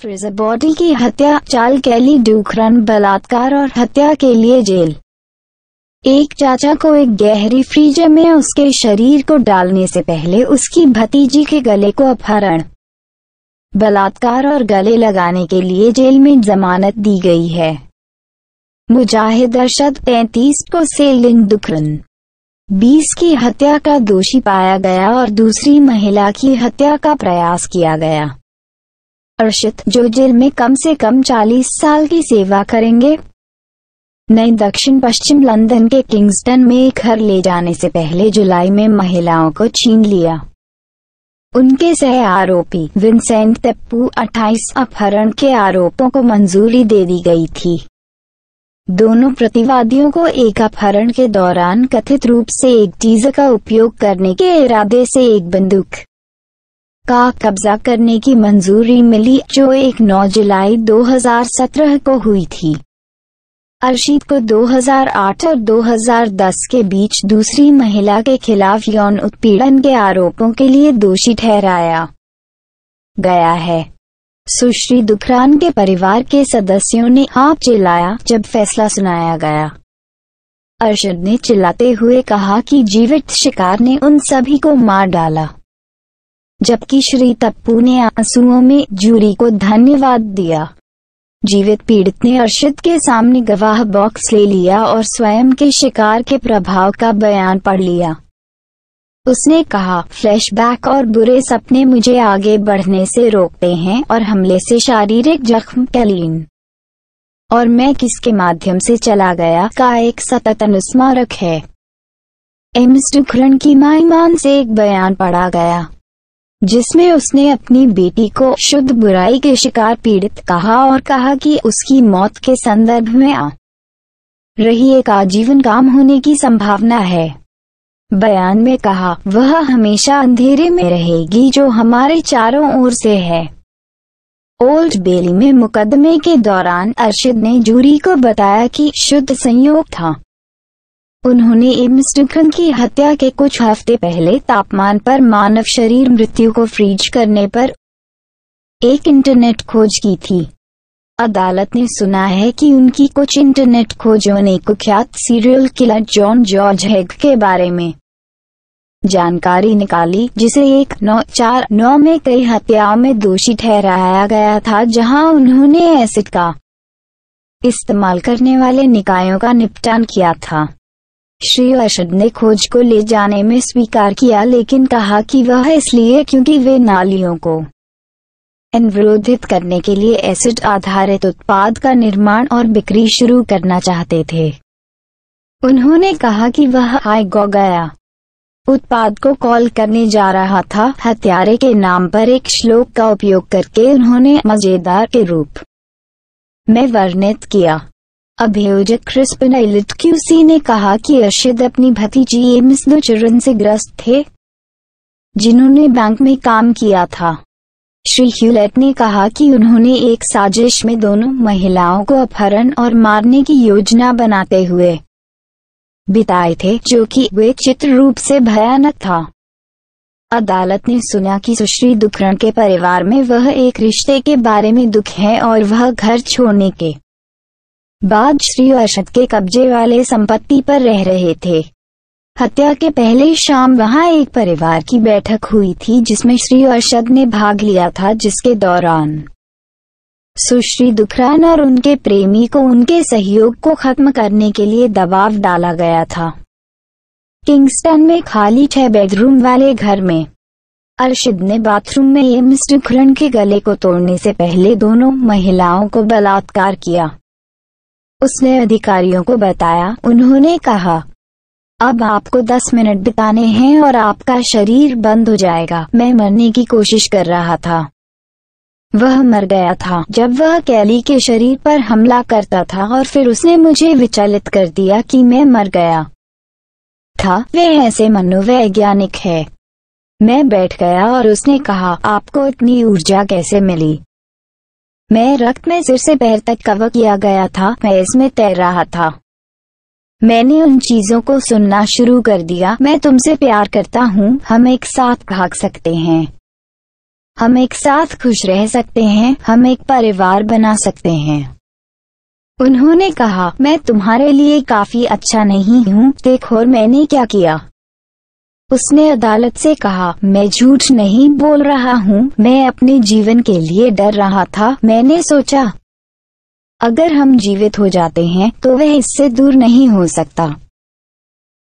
Fraser body की हत्या चाल कैली डूखरन बलात्कार और हत्या के लिए जेल एक चाचा को एक गहरी फ्रीजर में उसके शरीर को डालने से पहले उसकी भतीजी के गले को अपहरण बलात्कार और गले लगाने के लिए जेल में जमानत दी गई है मुजाहिद अरशद तैतीस को लिंग दुखरन बीस की हत्या का दोषी पाया गया और दूसरी महिला की हत्या का प्रयास किया गया अर्शित जो जेल में कम से कम 40 साल की सेवा करेंगे नई दक्षिण पश्चिम लंदन के किंगस्टन में घर ले जाने से पहले जुलाई में महिलाओं को छीन लिया उनके सह आरोपी विंसेंट तप्पू 28 अपहरण के आरोपों को मंजूरी दे दी गई थी दोनों प्रतिवादियों को एक अपहरण के दौरान कथित रूप से एक चीज का उपयोग करने के इरादे से एक बंदूक का कब्जा करने की मंजूरी मिली जो एक नौ जुलाई 2017 को हुई थी अर्शीद को 2008 और 2010 के बीच दूसरी महिला के खिलाफ यौन उत्पीड़न के आरोपों के लिए दोषी ठहराया गया है सुश्री दुखरान के परिवार के सदस्यों ने आप चिल्लाया जब फैसला सुनाया गया अर्शद ने चिल्लाते हुए कहा कि जीवित शिकार ने उन सभी को मार डाला जबकि श्री तप्पू ने आंसुओं में जूरी को धन्यवाद दिया जीवित पीड़ित ने अर्शद के सामने गवाह बॉक्स ले लिया और स्वयं के शिकार के प्रभाव का बयान पढ़ लिया उसने कहा फ्लैशबैक और बुरे सपने मुझे आगे बढ़ने से रोकते हैं और हमले से शारीरिक जख्म कलीन और मैं किसके माध्यम से चला गया का एक सतत अनुस्मारक है एम्स डुखरण की माईमान से एक बयान पढ़ा गया जिसमें उसने अपनी बेटी को शुद्ध बुराई के शिकार पीड़ित कहा और कहा कि उसकी मौत के संदर्भ में आ रही एक आजीवन काम होने की संभावना है बयान में कहा वह हमेशा अंधेरे में रहेगी जो हमारे चारों ओर से है ओल्ड बेली में मुकदमे के दौरान अर्शद ने जूरी को बताया कि शुद्ध संयोग था उन्होंने इब्न की हत्या के कुछ हफ्ते पहले तापमान पर मानव शरीर मृत्यु को फ्रीज करने पर एक इंटरनेट खोज की थी अदालत ने सुना है कि उनकी कुछ इंटरनेट खोजों ने कुख्यात serial killer John George Haigh के बारे में जानकारी निकाली जिसे एक नौ चार नौ में कई हत्याओं में दोषी ठहराया गया था जहां उन्होंने एसिड का इस्तेमाल करने वाले निकायों का निपटान किया था श्री अरशद ने खोज को ले जाने में स्वीकार किया लेकिन कहा कि वह इसलिए क्योंकि वे नालियों को अनुरोधित करने के लिए एसिड आधारित उत्पाद का निर्माण और बिक्री शुरू करना चाहते थे उन्होंने कहा कि वह आय गया उत्पाद को कॉल करने जा रहा था हत्यारे के नाम पर एक श्लोक का उपयोग करके उन्होंने मजेदार के रूप में वर्णित किया अभियोजक क्रिस्पिन एलिट क्यूसी ने कहा कि अर्शिद अपनी भतीजी एम्स दुचरन से ग्रस्त थे जिन्होंने बैंक में काम किया था श्री ह्यूलेट ने कहा कि उन्होंने एक साजिश में दोनों महिलाओं को अपहरण और मारने की योजना बनाते हुए बिताए थे जो कि वे चित्र रूप से भयानक था अदालत ने सुना कि सुश्री दुखरण के परिवार में वह एक रिश्ते के बारे में दुख है और वह घर छोड़ने के बाद श्री अर्षद के कब्जे वाले संपत्ति पर रह रहे थे हत्या के पहले शाम वहां एक परिवार की बैठक हुई थी जिसमें श्री अर्षद ने भाग लिया था जिसके दौरान सुश्री दुखरान और उनके प्रेमी को उनके सहयोग को खत्म करने के लिए दबाव डाला गया था किंगस्टन में खाली छह बेडरूम वाले घर में अरशद ने बाथरूम में एम्स दुखरन के गले को तोड़ने से पहले दोनों महिलाओं को बलात्कार किया उसने अधिकारियों को बताया उन्होंने कहा अब आपको दस मिनट बिताने हैं और आपका शरीर बंद हो जाएगा मैं मरने की कोशिश कर रहा था वह मर गया था जब वह कैली के शरीर पर हमला करता था और फिर उसने मुझे विचलित कर दिया कि मैं मर गया था वे ऐसे मनोवैज्ञानिक है मैं बैठ गया और उसने कहा आपको इतनी ऊर्जा कैसे मिली मैं रक्त में सिर से पैर तक कवर किया गया था मैं इसमें तैर रहा था मैंने उन चीजों को सुनना शुरू कर दिया मैं तुमसे प्यार करता हूँ हम एक साथ भाग सकते हैं हम एक साथ खुश रह सकते हैं हम एक परिवार बना सकते हैं उन्होंने कहा मैं तुम्हारे लिए काफी अच्छा नहीं हूँ देखो मैंने क्या किया उसने अदालत से कहा मैं झूठ नहीं बोल रहा हूँ मैं अपने जीवन के लिए डर रहा था मैंने सोचा अगर हम जीवित हो जाते हैं तो वह इससे दूर नहीं हो सकता